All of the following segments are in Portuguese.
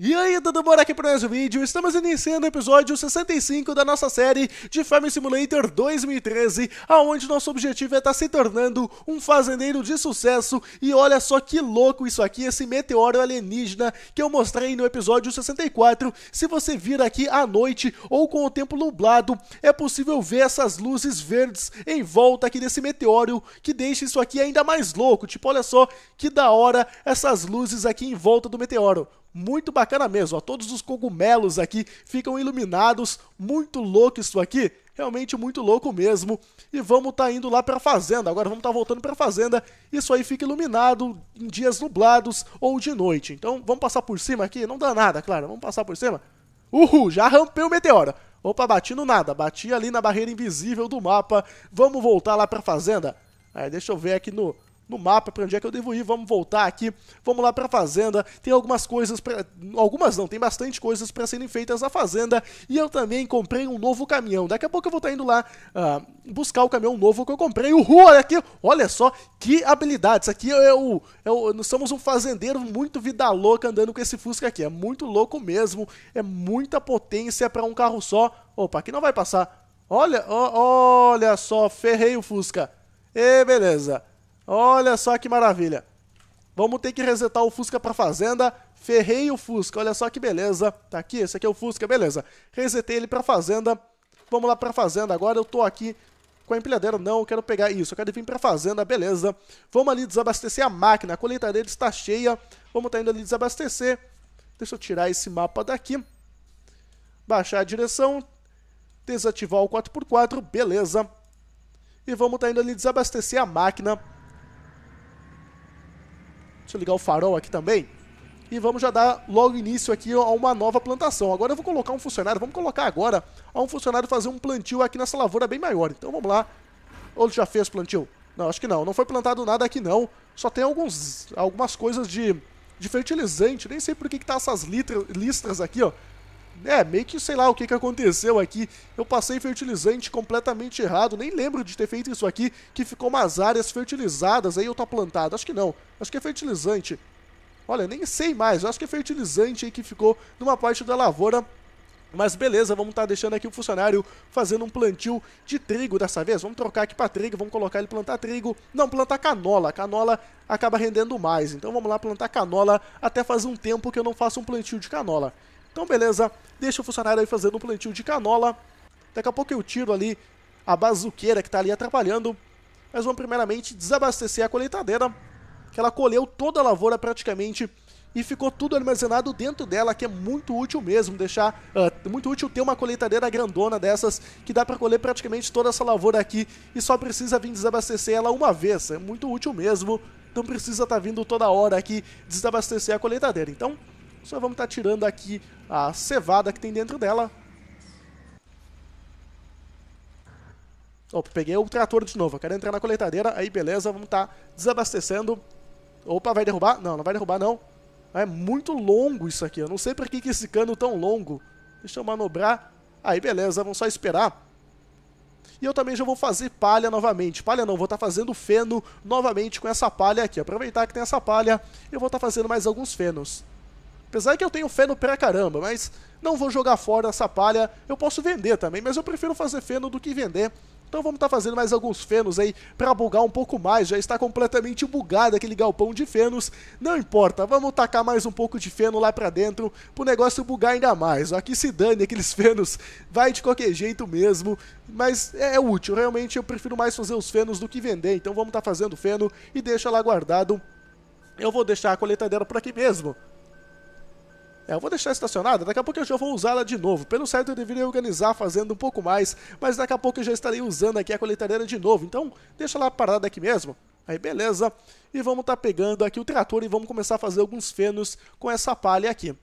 E aí, tudo bom? Aqui para mais um vídeo. Estamos iniciando o episódio 65 da nossa série de Farm Simulator 2013, aonde nosso objetivo é estar tá se tornando um fazendeiro de sucesso. E olha só que louco isso aqui, esse meteoro alienígena que eu mostrei no episódio 64. Se você vir aqui à noite ou com o tempo nublado, é possível ver essas luzes verdes em volta aqui desse meteoro, que deixa isso aqui ainda mais louco. Tipo, olha só que da hora essas luzes aqui em volta do meteoro muito bacana mesmo. Ó. Todos os cogumelos aqui ficam iluminados. Muito louco isso aqui. Realmente muito louco mesmo. E vamos tá indo lá pra fazenda. Agora vamos tá voltando pra fazenda. Isso aí fica iluminado em dias nublados ou de noite. Então vamos passar por cima aqui. Não dá nada, claro. Vamos passar por cima. Uhul, já rampei o meteoro. Opa, bati no nada. Bati ali na barreira invisível do mapa. Vamos voltar lá pra fazenda. Aí, deixa eu ver aqui no no mapa para onde é que eu devo ir. Vamos voltar aqui, vamos lá para a fazenda. Tem algumas coisas, pra... algumas não, tem bastante coisas para serem feitas na fazenda. E eu também comprei um novo caminhão. Daqui a pouco eu vou estar tá indo lá uh, buscar o caminhão novo que eu comprei. Uhul, olha aqui, olha só que habilidade. Isso aqui é o, é o... somos um fazendeiro muito vida louca andando com esse Fusca aqui. É muito louco mesmo, é muita potência para um carro só. Opa, aqui não vai passar. Olha, olha só, ferrei o Fusca. E beleza. Olha só que maravilha. Vamos ter que resetar o Fusca para fazenda. Ferrei o Fusca, olha só que beleza. Tá aqui, esse aqui é o Fusca, beleza. Resetei ele para fazenda. Vamos lá para fazenda agora. Eu tô aqui com a empilhadeira. Não, eu quero pegar isso. Eu quero vir pra fazenda, beleza. Vamos ali desabastecer a máquina. A colheitadeira está cheia. Vamos tá indo ali desabastecer. Deixa eu tirar esse mapa daqui. Baixar a direção. Desativar o 4x4, beleza. E vamos tá indo ali desabastecer a máquina. Deixa eu ligar o farol aqui também. E vamos já dar logo início aqui a uma nova plantação. Agora eu vou colocar um funcionário, vamos colocar agora a um funcionário fazer um plantio aqui nessa lavoura bem maior. Então vamos lá. Ou já fez plantio? Não, acho que não. Não foi plantado nada aqui não. Só tem alguns, algumas coisas de, de fertilizante. Nem sei por que, que tá essas litra, listras aqui, ó é, meio que sei lá o que, que aconteceu aqui. Eu passei fertilizante completamente errado, nem lembro de ter feito isso aqui, que ficou umas áreas fertilizadas aí eu tô plantado. Acho que não, acho que é fertilizante. Olha, nem sei mais, acho que é fertilizante aí que ficou numa parte da lavoura mas beleza, vamos estar tá deixando aqui o funcionário fazendo um plantio de trigo dessa vez. Vamos trocar aqui para trigo, vamos colocar ele plantar trigo. Não, plantar canola. Canola acaba rendendo mais. Então vamos lá plantar canola até faz um tempo que eu não faço um plantio de canola. Então, beleza, deixa o funcionário aí fazendo um plantio de canola. Daqui a pouco eu tiro ali a bazuqueira que está ali atrapalhando. Mas vamos primeiramente desabastecer a colheitadeira, que ela colheu toda a lavoura praticamente e ficou tudo armazenado dentro dela, que é muito útil mesmo deixar, uh, muito útil ter uma colheitadeira grandona dessas que dá para colher praticamente toda essa lavoura aqui e só precisa vir desabastecer ela uma vez, é muito útil mesmo. Não precisa estar tá vindo toda hora aqui desabastecer a colheitadeira. Então, só vamos estar tá tirando aqui a cevada que tem dentro dela. Opa, peguei o trator de novo. quero entrar na coletadeira. Aí, beleza. Vamos estar tá desabastecendo. Opa, vai derrubar? Não, não vai derrubar, não. É muito longo isso aqui. Eu não sei por que, que esse cano tão longo. Deixa eu manobrar. Aí, beleza. Vamos só esperar. E eu também já vou fazer palha novamente. Palha não, vou estar tá fazendo feno novamente com essa palha aqui. Aproveitar que tem essa palha, eu vou estar tá fazendo mais alguns fenos. Apesar que eu tenho feno pra caramba, mas não vou jogar fora essa palha. Eu posso vender também, mas eu prefiro fazer feno do que vender. Então vamos estar tá fazendo mais alguns fenos aí para bugar um pouco mais. Já está completamente bugado aquele galpão de fenos. Não importa, vamos tacar mais um pouco de feno lá para dentro pro negócio bugar ainda mais. Aqui se dane aqueles fenos, vai de qualquer jeito mesmo. Mas é, é útil, realmente eu prefiro mais fazer os fenos do que vender. Então vamos estar tá fazendo feno e deixa lá guardado. Eu vou deixar a coletadeira por aqui mesmo. É, eu vou deixar estacionada, daqui a pouco eu já vou usá-la de novo. Pelo certo, eu deveria organizar fazendo um pouco mais, mas daqui a pouco eu já estarei usando aqui a coletadeira de novo. Então, deixa ela parada aqui mesmo. Aí, beleza. E vamos estar tá pegando aqui o trator e vamos começar a fazer alguns fenos com essa palha aqui.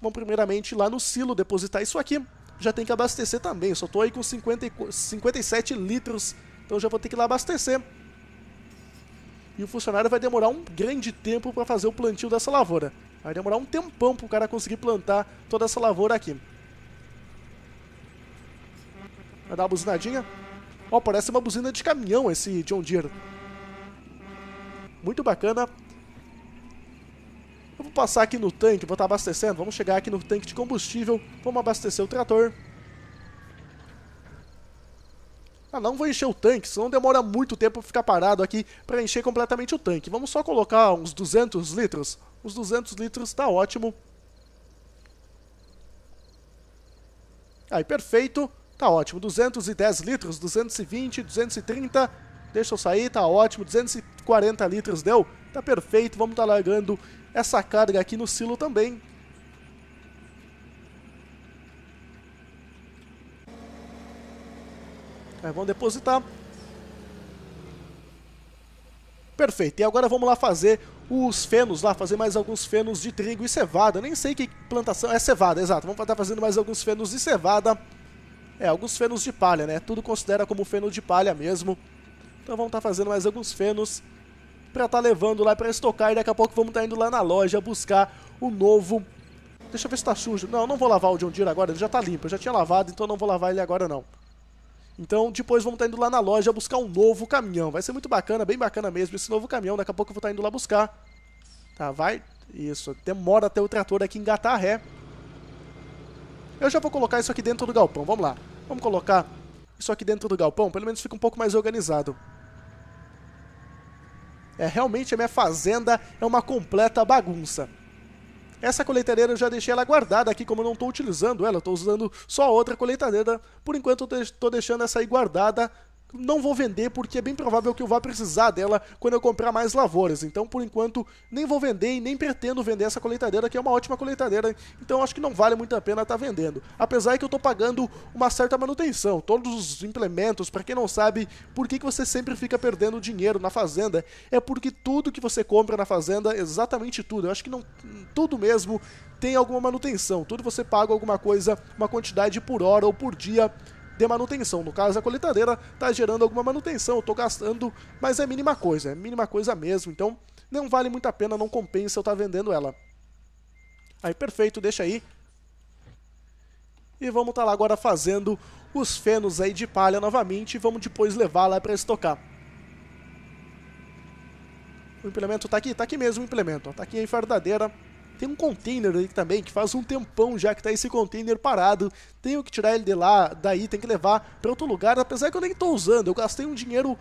Vamos primeiramente lá no silo depositar isso aqui. Já tem que abastecer também, só estou aí com 50, 57 litros, então já vou ter que ir lá abastecer e o funcionário vai demorar um grande tempo para fazer o plantio dessa lavoura. Vai demorar um tempão para o cara conseguir plantar toda essa lavoura aqui. Vai dar uma buzinadinha. Ó, oh, parece uma buzina de caminhão esse John Deere. Muito bacana. Eu vou passar aqui no tanque, vou estar tá abastecendo. Vamos chegar aqui no tanque de combustível. Vamos abastecer o trator. Ah, não vou encher o tanque, senão demora muito tempo ficar parado aqui para encher completamente o tanque. Vamos só colocar uns 200 litros. uns 200 litros está ótimo. Aí, perfeito. Tá ótimo. 210 litros, 220, 230. Deixa eu sair, tá ótimo. 240 litros deu. Tá perfeito. Vamos estar tá largando essa carga aqui no silo também. Mas é, vamos depositar. Perfeito. E agora vamos lá fazer os fenos lá, fazer mais alguns fenos de trigo e cevada. Nem sei que plantação... É cevada, exato. Vamos estar fazendo mais alguns fenos de cevada. É, alguns fenos de palha, né? Tudo considera como feno de palha mesmo. Então vamos estar fazendo mais alguns fenos para estar tá levando lá para estocar e daqui a pouco vamos estar indo lá na loja buscar o novo... Deixa eu ver se está sujo. Não, não vou lavar o John Deere agora, ele já está limpo. Eu já tinha lavado, então não vou lavar ele agora não. Então depois vamos estar tá indo lá na loja buscar um novo caminhão. Vai ser muito bacana, bem bacana mesmo esse novo caminhão. Daqui a pouco eu vou estar tá indo lá buscar. Tá, vai. Isso, demora até o trator aqui engatar a ré. Eu já vou colocar isso aqui dentro do galpão, vamos lá. Vamos colocar isso aqui dentro do galpão, pelo menos fica um pouco mais organizado. É, realmente a minha fazenda é uma completa bagunça. Essa coletadeira eu já deixei ela guardada aqui, como eu não estou utilizando ela, estou usando só outra coletadeira Por enquanto estou deixando essa aí guardada não vou vender porque é bem provável que eu vá precisar dela quando eu comprar mais lavouras. Então, por enquanto, nem vou vender e nem pretendo vender essa colheitadeira, que é uma ótima colheitadeira. Então, acho que não vale muito a pena estar tá vendendo. Apesar que eu estou pagando uma certa manutenção, todos os implementos, para quem não sabe, por que, que você sempre fica perdendo dinheiro na fazenda? É porque tudo que você compra na fazenda, exatamente tudo, eu acho que não tudo mesmo tem alguma manutenção. Tudo você paga alguma coisa, uma quantidade por hora ou por dia de manutenção. No caso, a coletadeira está gerando alguma manutenção, eu estou gastando, mas é mínima coisa, é mínima coisa mesmo. Então, não vale muito a pena, não compensa eu estar tá vendendo ela. Aí, perfeito, deixa aí. E vamos estar tá lá agora fazendo os fenos aí de palha novamente e vamos depois levar lá para estocar. O implemento está aqui? está aqui mesmo o implemento. está aqui a enfardadeira tem um container ali também que faz um tempão já que tá esse container parado. Tenho que tirar ele de lá, daí tem que levar para outro lugar, apesar que eu nem tô usando. Eu gastei um dinheiro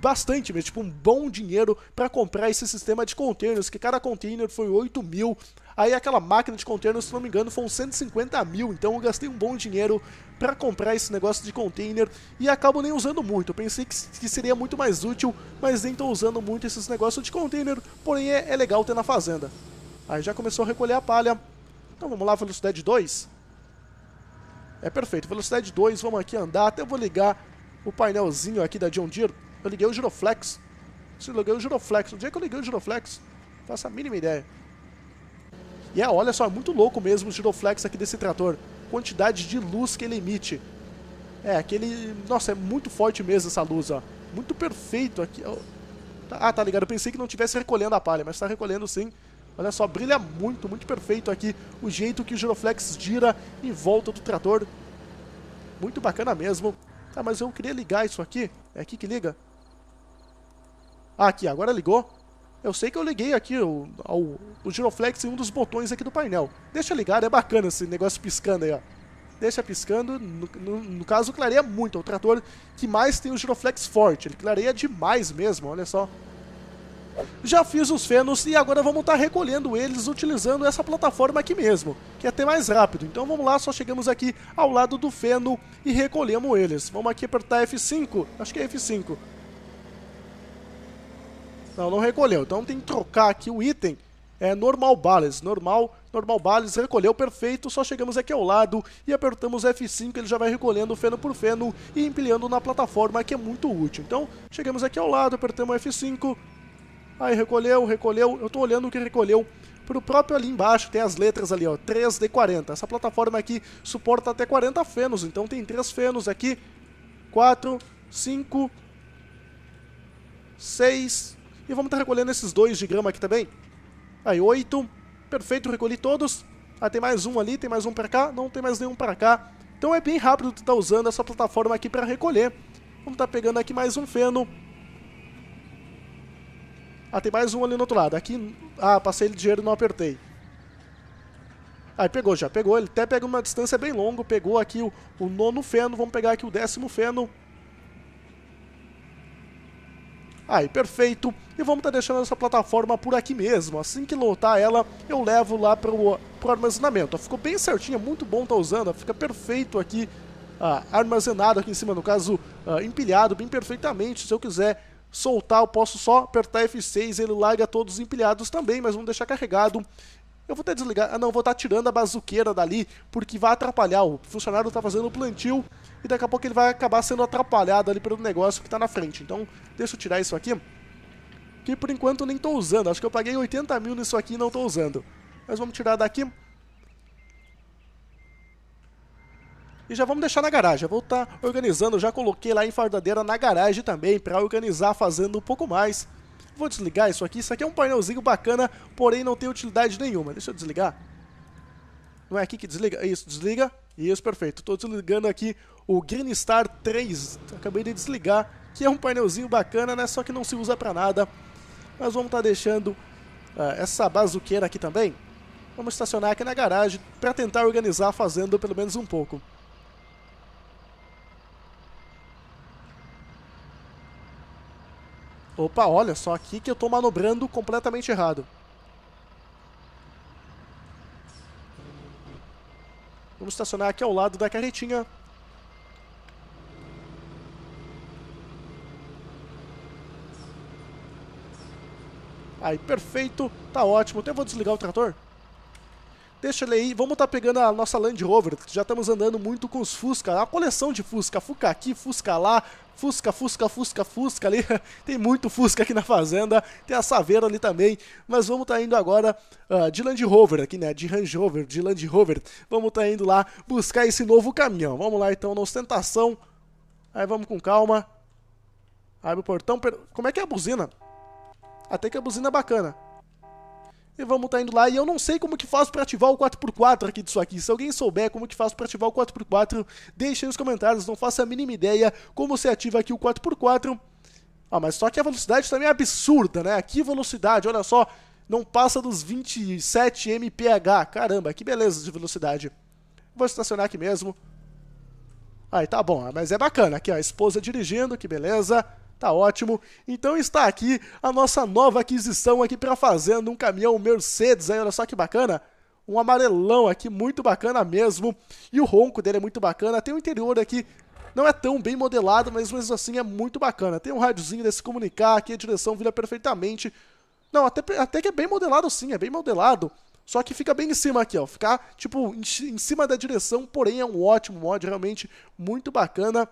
bastante mesmo, tipo um bom dinheiro para comprar esse sistema de containers, que cada container foi 8 mil, aí aquela máquina de containers, se não me engano, foram 150 mil, então eu gastei um bom dinheiro para comprar esse negócio de container e acabo nem usando muito, eu pensei que, que seria muito mais útil, mas nem estou usando muito esses negócios de container, porém é, é legal ter na fazenda. Aí já começou a recolher a palha. Então vamos lá, velocidade 2. É perfeito, velocidade 2, vamos aqui andar. Até eu vou ligar o painelzinho aqui da John Deere. Eu liguei o Giroflex. Se eu liguei o Giroflex, onde é que eu liguei o Giroflex? Não faço a mínima ideia. E yeah, é, olha só, é muito louco mesmo o Giroflex aqui desse trator. Quantidade de luz que ele emite. É, aquele... Nossa, é muito forte mesmo essa luz, ó. Muito perfeito aqui. Tá, ah, tá ligado. Eu pensei que não tivesse recolhendo a palha, mas tá recolhendo sim. Olha só, brilha muito, muito perfeito aqui o jeito que o Giroflex gira em volta do trator. Muito bacana mesmo. Ah, mas eu queria ligar isso aqui. É aqui que liga? Ah, aqui, agora ligou. Eu sei que eu liguei aqui o, o, o Giroflex em um dos botões aqui do painel. Deixa ligado, é bacana esse negócio piscando aí, ó. Deixa piscando, no, no, no caso clareia muito, é o trator que mais tem o Giroflex forte. Ele clareia demais mesmo, olha só já fiz os fenos e agora vamos estar tá recolhendo eles utilizando essa plataforma aqui mesmo, que é até mais rápido. Então vamos lá, só chegamos aqui ao lado do feno e recolhemos eles. Vamos aqui apertar F5, acho que é F5. Não, não recolheu, então tem que trocar aqui o item. É normal balas normal, normal balas recolheu, perfeito. Só chegamos aqui ao lado e apertamos F5, ele já vai recolhendo feno por feno e empilhando na plataforma, que é muito útil. Então, chegamos aqui ao lado, apertamos F5, Aí recolheu, recolheu. Eu estou olhando o que recolheu para o próprio ali embaixo, tem as letras ali, ó, 3D40. Essa plataforma aqui suporta até 40 fenos, então tem 3 fenos aqui, 4, 5, 6, e vamos estar tá recolhendo esses dois de grama aqui também. Aí, 8, perfeito, recolhi todos. Ah, tem mais um ali, tem mais um para cá, não tem mais nenhum para cá. Então é bem rápido tu tá usando essa plataforma aqui para recolher. Vamos estar tá pegando aqui mais um feno, ah, tem mais um ali no outro lado. Aqui, ah, passei ele dinheiro e não apertei. Aí ah, pegou já, pegou. Ele até pega uma distância bem longa. Pegou aqui o, o nono feno. Vamos pegar aqui o décimo feno. Aí, perfeito. E vamos estar tá deixando essa plataforma por aqui mesmo. Assim que lotar ela, eu levo lá para o armazenamento. Ficou bem certinha, é muito bom tá usando. Fica perfeito aqui, ah, armazenado aqui em cima, no caso, ah, empilhado bem perfeitamente. Se eu quiser soltar, eu posso só apertar F6, ele larga todos os empilhados também, mas vamos deixar carregado. Eu vou até desligar, ah não, vou estar tá tirando a bazuqueira dali, porque vai atrapalhar, o funcionário está fazendo o plantio, e daqui a pouco ele vai acabar sendo atrapalhado ali pelo negócio que está na frente. Então, deixa eu tirar isso aqui, que por enquanto nem estou usando, acho que eu paguei 80 mil nisso aqui e não estou usando. Mas vamos tirar daqui, E já vamos deixar na garagem, eu vou estar tá organizando, já coloquei lá em fardadeira na garagem também, para organizar fazendo um pouco mais. Vou desligar isso aqui, isso aqui é um painelzinho bacana, porém não tem utilidade nenhuma. Deixa eu desligar. Não é aqui que desliga? Isso, desliga. Isso, perfeito. Estou desligando aqui o Green Star 3. Acabei de desligar, que é um painelzinho bacana, né? Só que não se usa para nada. Mas vamos estar tá deixando eh, essa bazuqueira aqui também. Vamos estacionar aqui na garagem para tentar organizar fazendo pelo menos um pouco. Opa, olha só aqui que eu estou manobrando completamente errado. Vamos estacionar aqui ao lado da carretinha. Aí, perfeito. Tá ótimo. Até então vou desligar o trator. Deixa ele aí, vamos estar tá pegando a nossa Land Rover, já estamos andando muito com os Fusca, a coleção de Fusca, Fusca aqui, Fusca lá, Fusca, Fusca, Fusca, Fusca ali, tem muito Fusca aqui na fazenda, tem a Saveiro ali também, mas vamos estar tá indo agora uh, de Land Rover aqui, né, de Range Rover, de Land Rover, vamos estar tá indo lá buscar esse novo caminhão, vamos lá então, na ostentação, aí vamos com calma, abre o portão, per... como é que é a buzina? Até que a buzina é bacana. E vamos estar tá indo lá. E eu não sei como que faço para ativar o 4x4 aqui disso aqui. Se alguém souber como que faço para ativar o 4x4, deixe aí nos comentários. Não faço a mínima ideia como você ativa aqui o 4x4. Ah, mas só que a velocidade também é absurda, né? Aqui velocidade, olha só, não passa dos 27 mph. Caramba, que beleza de velocidade. Vou estacionar aqui mesmo. Aí tá bom, mas é bacana. Aqui ó, a esposa dirigindo, que beleza tá ótimo. Então está aqui a nossa nova aquisição aqui para fazenda, um caminhão Mercedes, aí olha só que bacana. Um amarelão aqui, muito bacana mesmo. E o ronco dele é muito bacana. Tem o interior aqui não é tão bem modelado, mas mesmo assim é muito bacana. Tem um rádiozinho desse comunicar aqui, a direção vira perfeitamente. Não, até, até que é bem modelado sim, é bem modelado. Só que fica bem em cima aqui, ó. Ficar, tipo, em, em cima da direção, porém é um ótimo mod, realmente muito bacana.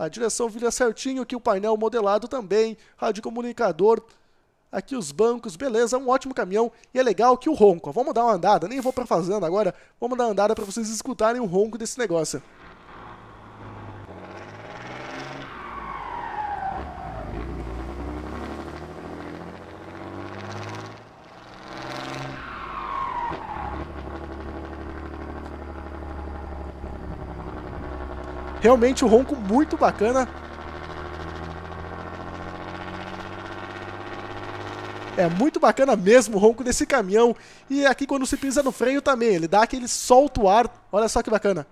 A direção vira certinho que o painel modelado também, rádio comunicador, aqui os bancos, beleza, um ótimo caminhão e é legal que o ronco. Vamos dar uma andada, nem vou pra fazenda agora, vamos dar uma andada para vocês escutarem o ronco desse negócio. Realmente um ronco muito bacana. É muito bacana mesmo o ronco desse caminhão. E aqui quando se pisa no freio também, ele dá aquele solto ar. Olha só que bacana.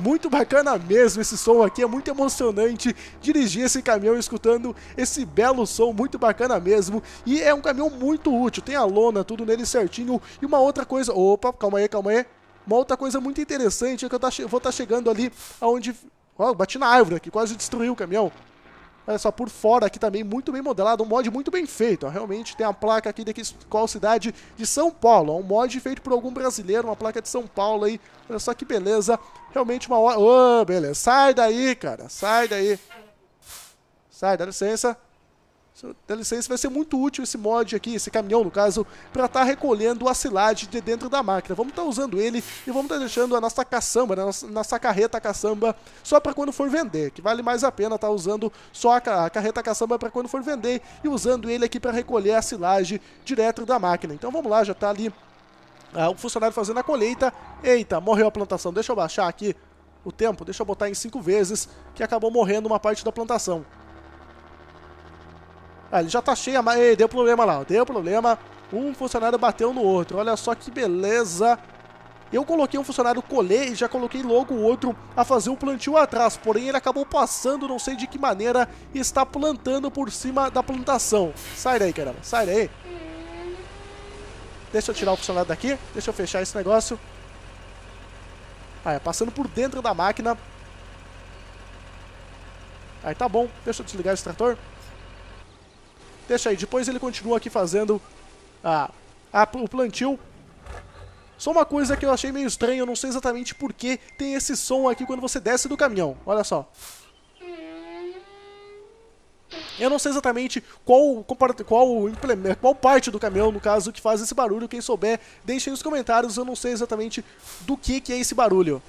muito bacana mesmo esse som aqui, é muito emocionante dirigir esse caminhão escutando esse belo som, muito bacana mesmo. E é um caminhão muito útil, tem a lona, tudo nele certinho. E uma outra coisa, opa, calma aí, calma aí. Uma outra coisa muito interessante é que eu tá vou estar tá chegando ali aonde... oh, bati na árvore aqui, quase destruiu o caminhão. Olha só, por fora aqui também, muito bem modelado, um mod muito bem feito. Ó. Realmente tem a placa aqui de qual cidade de São Paulo. Ó. Um mod feito por algum brasileiro, uma placa de São Paulo aí. Olha só que beleza. Realmente uma hora... Oh, beleza. Sai daí, cara. Sai daí. Sai, dá licença. Dá licença, vai ser muito útil esse mod aqui, esse caminhão no caso, para estar tá recolhendo a silagem de dentro da máquina. Vamos estar tá usando ele e vamos estar tá deixando a nossa caçamba, né, a nossa, nossa carreta caçamba, só para quando for vender, que vale mais a pena estar tá usando só a, a carreta caçamba para quando for vender e usando ele aqui para recolher a silagem direto da máquina. Então vamos lá, já está ali ah, o funcionário fazendo a colheita. Eita, morreu a plantação, deixa eu baixar aqui o tempo, deixa eu botar em 5 vezes, que acabou morrendo uma parte da plantação. Ah, ele já tá cheio, mas deu problema lá, deu problema. Um funcionário bateu no outro, olha só que beleza. Eu coloquei um funcionário colher e já coloquei logo o outro a fazer um plantio atrás, porém ele acabou passando, não sei de que maneira, e está plantando por cima da plantação. Sai daí, caramba, sai daí. Deixa eu tirar o funcionário daqui, deixa eu fechar esse negócio. Ah, é passando por dentro da máquina. Aí tá bom, deixa eu desligar esse trator. Deixa aí, depois ele continua aqui fazendo a, a, o plantio. Só uma coisa que eu achei meio estranho, eu não sei exatamente por que tem esse som aqui quando você desce do caminhão. Olha só. Eu não sei exatamente qual, qual, qual parte do caminhão, no caso, que faz esse barulho. Quem souber, deixe aí nos comentários. Eu não sei exatamente do que, que é esse barulho.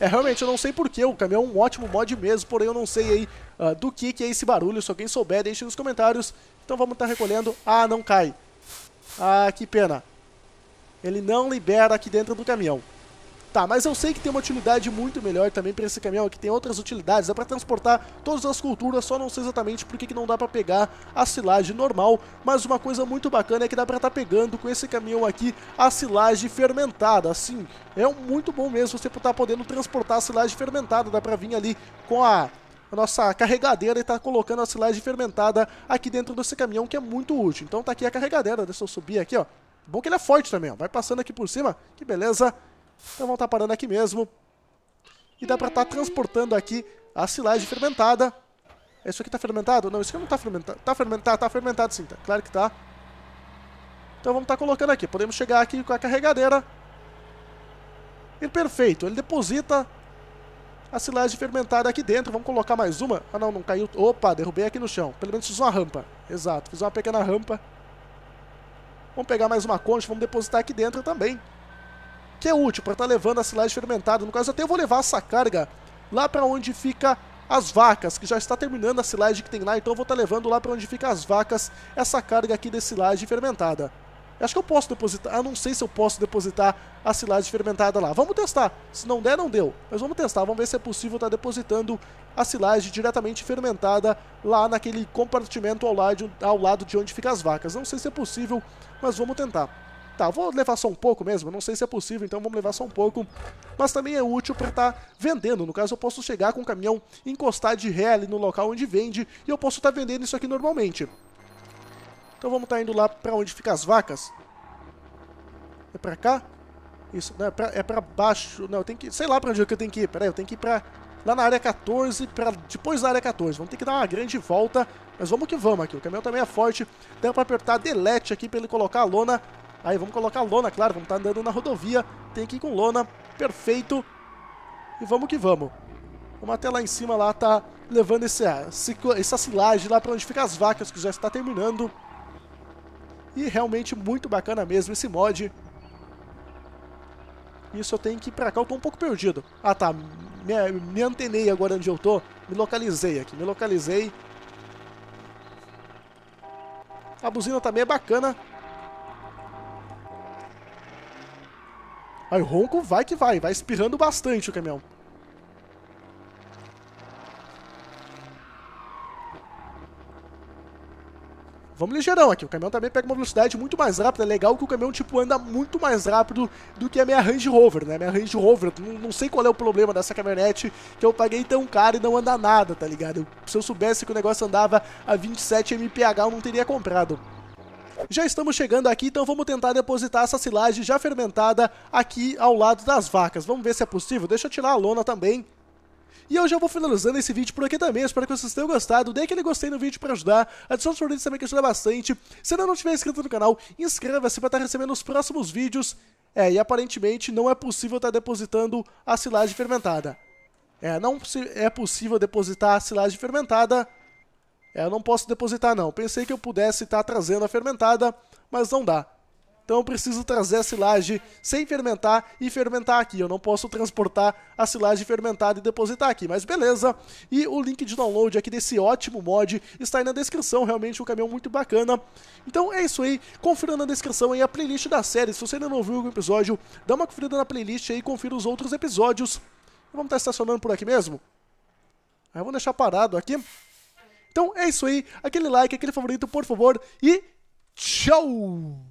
É, realmente, eu não sei porquê, o caminhão é um ótimo mod mesmo, porém eu não sei aí uh, do que, que é esse barulho, só quem souber deixe nos comentários. Então vamos estar tá recolhendo. Ah, não cai. Ah, que pena. Ele não libera aqui dentro do caminhão. Tá, mas eu sei que tem uma utilidade muito melhor também para esse caminhão, que tem outras utilidades, é para transportar todas as culturas, só não sei exatamente porque que não dá para pegar a silagem normal, mas uma coisa muito bacana é que dá para estar tá pegando com esse caminhão aqui a silagem fermentada, assim, é muito bom mesmo você estar tá podendo transportar a silagem fermentada, dá para vir ali com a nossa carregadeira e estar tá colocando a silagem fermentada aqui dentro desse caminhão, que é muito útil. Então tá aqui a carregadeira, deixa eu subir aqui, ó. Bom que ele é forte também, ó. Vai passando aqui por cima, que beleza. Então vamos estar tá parando aqui mesmo. E dá para estar tá transportando aqui a silagem fermentada. É isso aqui tá fermentado? Não, isso aqui não tá fermentado. Tá fermentado, tá fermentado sim, tá. Claro que tá. Então vamos estar tá colocando aqui. Podemos chegar aqui com a carregadeira. E perfeito, ele deposita a silagem fermentada aqui dentro. Vamos colocar mais uma. Ah, não, não caiu. Opa, derrubei aqui no chão. Pelo menos fiz uma rampa. Exato, fiz uma pequena rampa. Vamos pegar mais uma concha, vamos depositar aqui dentro também que é útil tipo, para estar tá levando a silagem fermentada. No caso, até eu vou levar essa carga lá para onde fica as vacas, que já está terminando a silagem que tem lá, então eu vou estar tá levando lá para onde fica as vacas essa carga aqui de silagem fermentada. Acho que eu posso depositar, ah, não sei se eu posso depositar a silagem fermentada lá. Vamos testar, se não der, não deu. Mas vamos testar, vamos ver se é possível estar tá depositando a silagem diretamente fermentada lá naquele compartimento ao lado, ao lado de onde fica as vacas. Não sei se é possível, mas vamos tentar tá, vou levar só um pouco mesmo, não sei se é possível, então vamos levar só um pouco. Mas também é útil para estar tá vendendo, no caso eu posso chegar com o caminhão, encostar de ré ali no local onde vende, e eu posso estar tá vendendo isso aqui normalmente. Então vamos estar tá indo lá para onde ficam as vacas. É para cá? Isso, não, é para é baixo, não, eu tenho que, sei lá para onde é que eu tenho que ir, peraí, eu tenho que ir para lá na área 14, pra, depois da área 14, vamos ter que dar uma grande volta, mas vamos que vamos aqui, o caminhão também tá é forte, dá pra apertar delete aqui pra ele colocar a lona Aí vamos colocar lona, claro, vamos estar tá andando na rodovia. Tem que ir com lona, perfeito. E vamos que vamos. Vamos até lá em cima, lá tá levando esse, ah, essa silagem lá para onde ficam as vacas, que já está terminando. E realmente muito bacana mesmo esse mod. Isso eu tenho que ir pra cá, eu tô um pouco perdido. Ah tá, me, me antenei agora onde eu tô, me localizei aqui, me localizei. A buzina também é bacana, Aí o ronco vai que vai, vai espirrando bastante o caminhão. Vamos ligeirão aqui, o caminhão também pega uma velocidade muito mais rápida, é legal que o caminhão tipo anda muito mais rápido do que a minha Range Rover, né, minha Range Rover, não, não sei qual é o problema dessa caminhonete que eu paguei tão caro e não anda nada, tá ligado? Eu, se eu soubesse que o negócio andava a 27 mph eu não teria comprado. Já estamos chegando aqui, então vamos tentar depositar essa silagem já fermentada aqui ao lado das vacas. Vamos ver se é possível. Deixa eu tirar a lona também. E eu já vou finalizando esse vídeo por aqui também. Espero que vocês tenham gostado. Dê aquele gostei no vídeo para ajudar. Adicione os favoritos também que ajuda bastante. Se ainda não estiver inscrito no canal, inscreva-se para estar tá recebendo os próximos vídeos. É, e aparentemente não é possível estar tá depositando a silagem fermentada. É, não é possível depositar a silagem fermentada é, eu não posso depositar, não. Pensei que eu pudesse estar trazendo a fermentada, mas não dá. Então eu preciso trazer a silagem sem fermentar e fermentar aqui. Eu não posso transportar a silagem fermentada e depositar aqui, mas beleza. E o link de download aqui desse ótimo mod está aí na descrição, realmente um caminhão muito bacana. Então é isso aí, confira na descrição aí a playlist da série. Se você ainda não ouviu algum episódio, dá uma conferida na playlist aí e confira os outros episódios. Vamos estar estacionando por aqui mesmo? Aí eu vou deixar parado aqui. Então é isso aí, aquele like, aquele favorito, por favor, e tchau!